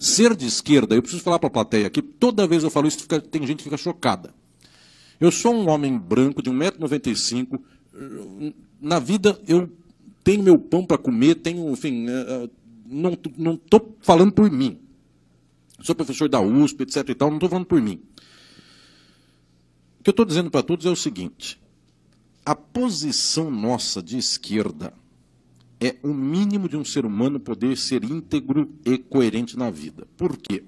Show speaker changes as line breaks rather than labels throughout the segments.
Ser de esquerda, eu preciso falar para a plateia aqui, toda vez eu falo isso, fica, tem gente que fica chocada. Eu sou um homem branco de 1,95m. Eh, na vida, eu tenho meu pão para comer, tenho, enfim, eh, eh, não estou falando por mim. Sou professor da USP, etc. e tal, não estou falando por mim. O que eu estou dizendo para todos é o seguinte: a posição nossa de esquerda é o mínimo de um ser humano poder ser íntegro e coerente na vida. Por quê?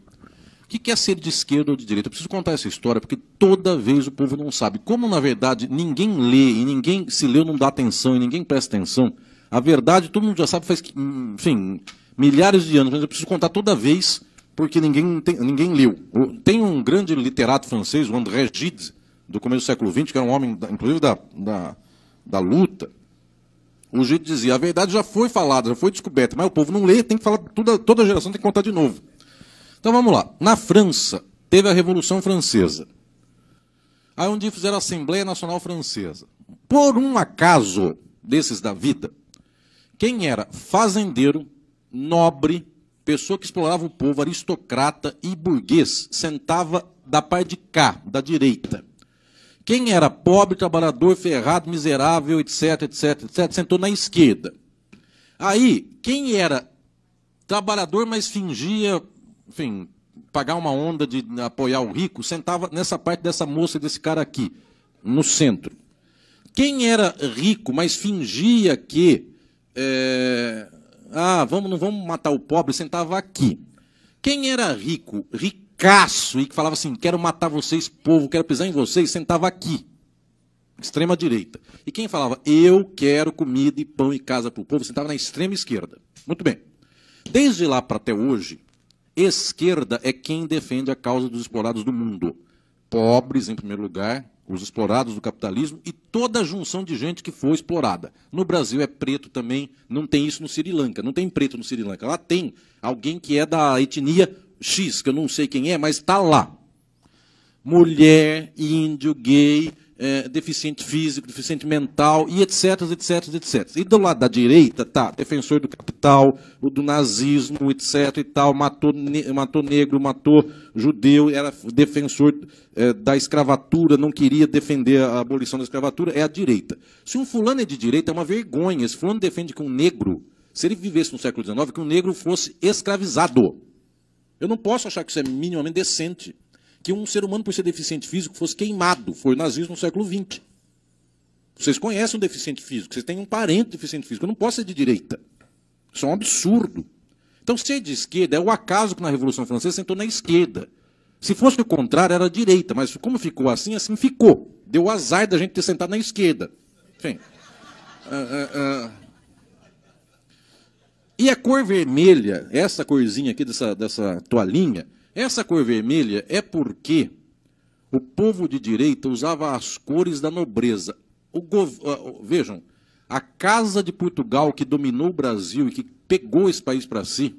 O que é ser de esquerda ou de direita? Eu preciso contar essa história porque toda vez o povo não sabe. Como, na verdade, ninguém lê e ninguém se leu não dá atenção e ninguém presta atenção, a verdade todo mundo já sabe faz, enfim, milhares de anos, mas eu preciso contar toda vez porque ninguém, tem, ninguém leu. Tem um grande literato francês, o André Gide, do começo do século XX, que era é um homem, inclusive, da, da, da luta, o jeito dizia, a verdade já foi falada, já foi descoberta, mas o povo não lê, tem que falar, toda, toda geração tem que contar de novo. Então vamos lá. Na França, teve a Revolução Francesa. Aí um dia fizeram a Assembleia Nacional Francesa. Por um acaso desses da vida, quem era fazendeiro, nobre, pessoa que explorava o povo, aristocrata e burguês, sentava da parte de cá, da direita. Quem era pobre, trabalhador, ferrado, miserável, etc, etc, etc, sentou na esquerda. Aí, quem era trabalhador, mas fingia, enfim, pagar uma onda de apoiar o rico, sentava nessa parte dessa moça, desse cara aqui, no centro. Quem era rico, mas fingia que. É, ah, vamos, não vamos matar o pobre, sentava aqui. Quem era rico, rico loucaço e que falava assim: quero matar vocês, povo, quero pisar em vocês, sentava aqui. Extrema direita. E quem falava, eu quero comida e pão e casa para o povo, sentava na extrema esquerda. Muito bem. Desde lá para até hoje, esquerda é quem defende a causa dos explorados do mundo. Pobres, em primeiro lugar, os explorados do capitalismo e toda a junção de gente que foi explorada. No Brasil é preto também, não tem isso no Sri Lanka, não tem preto no Sri Lanka. Lá tem alguém que é da etnia X, que eu não sei quem é, mas está lá. Mulher, índio, gay, é, deficiente físico, deficiente mental, e etc, etc, etc. E do lado da direita, tá, defensor do capital, o do nazismo, etc e tal, matou, ne matou negro, matou judeu, era defensor é, da escravatura, não queria defender a abolição da escravatura, é a direita. Se um fulano é de direita, é uma vergonha. Esse fulano defende que um negro, se ele vivesse no século XIX, que um negro fosse escravizado. Eu não posso achar que isso é minimamente decente. Que um ser humano, por ser deficiente físico, fosse queimado. Foi o nazismo no século XX. Vocês conhecem um deficiente físico, vocês têm um parente deficiente físico. Eu não posso ser de direita. Isso é um absurdo. Então, ser é de esquerda é o acaso que na Revolução Francesa sentou na esquerda. Se fosse o contrário, era a direita. Mas como ficou assim, assim ficou. Deu azar da gente ter sentado na esquerda. Enfim. Uh, uh, uh. E a cor vermelha, essa corzinha aqui dessa, dessa toalhinha, essa cor vermelha é porque o povo de direita usava as cores da nobreza. Gov... Ah, vejam, a Casa de Portugal que dominou o Brasil e que pegou esse país para si,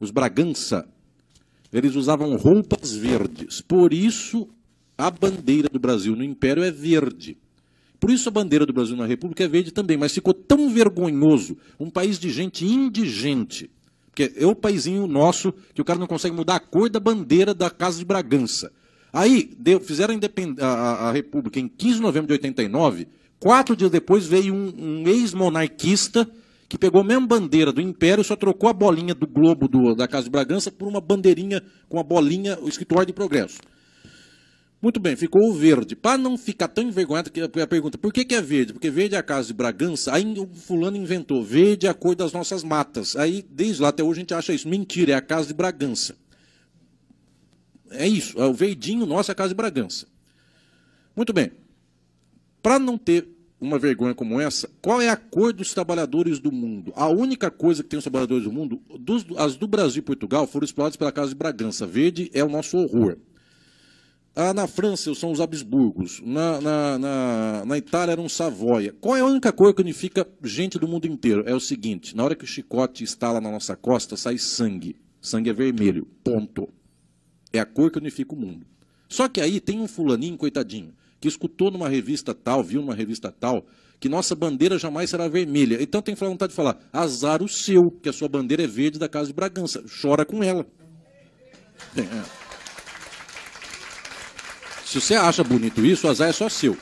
os Bragança, eles usavam roupas verdes. Por isso, a bandeira do Brasil no Império é verde. Por isso a bandeira do Brasil na República é verde também, mas ficou tão vergonhoso um país de gente indigente, porque é o paizinho nosso que o cara não consegue mudar a cor da bandeira da Casa de Bragança. Aí deu, fizeram a, a, República em 15 de novembro de 89, quatro dias depois veio um, um ex-monarquista que pegou a mesma bandeira do Império, e só trocou a bolinha do globo do, da Casa de Bragança por uma bandeirinha com a bolinha, o escritório de progresso. Muito bem, ficou o verde. Para não ficar tão envergonhado, que a pergunta, por que, que é verde? Porque verde é a casa de Bragança, aí o fulano inventou, verde é a cor das nossas matas. Aí, desde lá até hoje, a gente acha isso. Mentira, é a casa de Bragança. É isso, é o verdinho nosso é a casa de Bragança. Muito bem. Para não ter uma vergonha como essa, qual é a cor dos trabalhadores do mundo? A única coisa que tem os trabalhadores do mundo, dos, as do Brasil e Portugal foram exploradas pela Casa de Bragança. Verde é o nosso horror. Ah, na França são os Habsburgos, na, na, na, na Itália eram Savoia. Qual é a única cor que unifica gente do mundo inteiro? É o seguinte: na hora que o chicote estala na nossa costa, sai sangue. Sangue é vermelho. Ponto. É a cor que unifica o mundo. Só que aí tem um fulaninho, coitadinho, que escutou numa revista tal, viu numa revista tal, que nossa bandeira jamais será vermelha. Então tem vontade de falar: azar o seu, que a sua bandeira é verde da casa de Bragança. Chora com ela. É. Se você acha bonito isso, o azar é só seu.